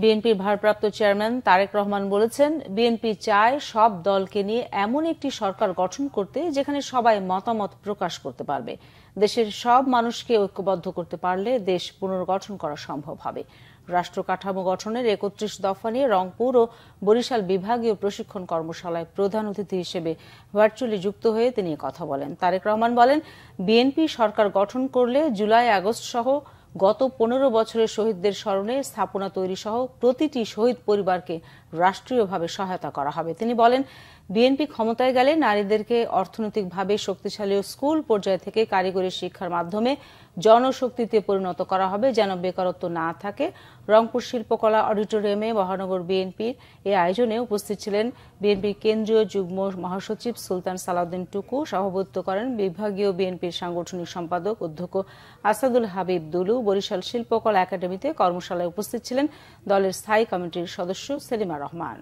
বিএনপির ভারপ্রাপ্ত চেয়ারম্যান তারেক রহমান বলেছেন বিএনপি চায় সব দলকে নিয়ে এমন একটি সরকার গঠন করতে যেখানে সবাই মতামত প্রকাশ করতে পারবে দেশের সব মানুষকে ঐক্যবদ্ধ করতে পারলে দেশ পুনর্গঠন করা সম্ভব হবে রাষ্ট্র কাঠামো গঠনের একত্রিশ দফা নিয়ে রংপুর ও বরিশাল বিভাগীয় প্রশিক্ষণ কর্মশালায় প্রধান অতিথি হিসেবে ভার্চুয়ালি যুক্ত হয়ে তিনি কথা বলেন তারেক রহমান বলেন বিএনপি সরকার গঠন করলে জুলাই আগস্ট সহ গত পনেরো বছরের শহীদদের স্মরণে স্থাপনা তৈরি সহ প্রতিটি শহীদ পরিবারকে রাষ্ট্রীয়ভাবে সহায়তা করা হবে তিনি বলেন বিএনপি ক্ষমতায় গেলে নারীদেরকে অর্থনৈতিকভাবে শক্তিশালী স্কুল পর্যায় থেকে কারিগরি শিক্ষার মাধ্যমে জনশক্তিতে পরিণত করা হবে যেন বেকারত্ব না থাকে রংপুর শিল্পকলা অডিটোরিয়ামে মহানগর বিএনপির এই আয়োজনে উপস্থিত ছিলেন বিএনপির কেন্দ্রীয় যুগ্ম মহাসচিব সুলতান সালাউদ্দিন টুকু সভাপতিত্ব করেন বিভাগীয় বিএনপির সাংগঠনিক সম্পাদক অধ্যক্ষ আসাদুল হাবিব দুলু বরিশাল শিল্পকলা একাডেমিতে কর্মশালায় উপস্থিত ছিলেন দলের স্থায়ী কমিটির সদস্য সেলিমা রহমান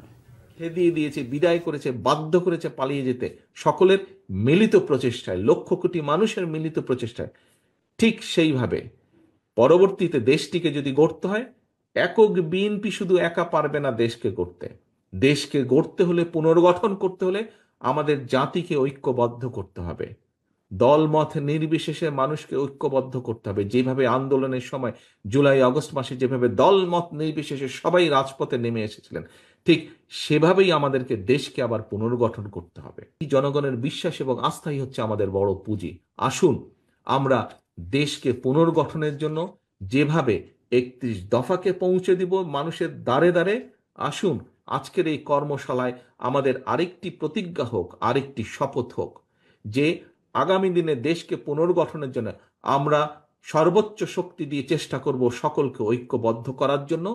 ফেদিয়ে দিয়েছে বিদায় করেছে বাধ্য করেছে পালিয়ে যেতে সকলের মিলিত প্রচেষ্টায় লক্ষ কোটি মানুষের মিলিত প্রচেষ্টায় ঠিক সেইভাবে পরবর্তীতে দেশটিকে যদি গড়তে হয় একক বিএনপি শুধু একা পারবে না দেশকে গড়তে দেশকে গড়তে হলে পুনর্গঠন করতে হলে আমাদের জাতিকে ঐক্যবদ্ধ করতে হবে দলমত নির্বিশেষে মানুষকে ঐক্যবদ্ধ করতে হবে যেভাবে আন্দোলনের সময় জুলাই আগস্ট মাসে যেভাবে দলমত নির্বিশেষে সবাই রাজপথে নেমে এসেছিলেন ঠিক সেভাবেই আমাদেরকে দেশকে আবার পুনর্গঠন করতে হবে জনগণের বিশ্বাস এবং আস্থাই হচ্ছে আমাদের বড় পুঁজি আসুন আমরা দেশকে পুনর্গঠনের জন্য যেভাবে একত্রিশ দফাকে পৌঁছে দিব মানুষের দ্বারে দ্বারে আসুন আজকের এই কর্মশালায় আমাদের আরেকটি প্রতিজ্ঞা হোক আরেকটি শপথ হোক যে আগামী দিনে দেশকে পুনর্গঠনের জন্য আমরা সর্বোচ্চ শক্তি দিয়ে চেষ্টা করব সকলকে ঐক্যবদ্ধ করার জন্য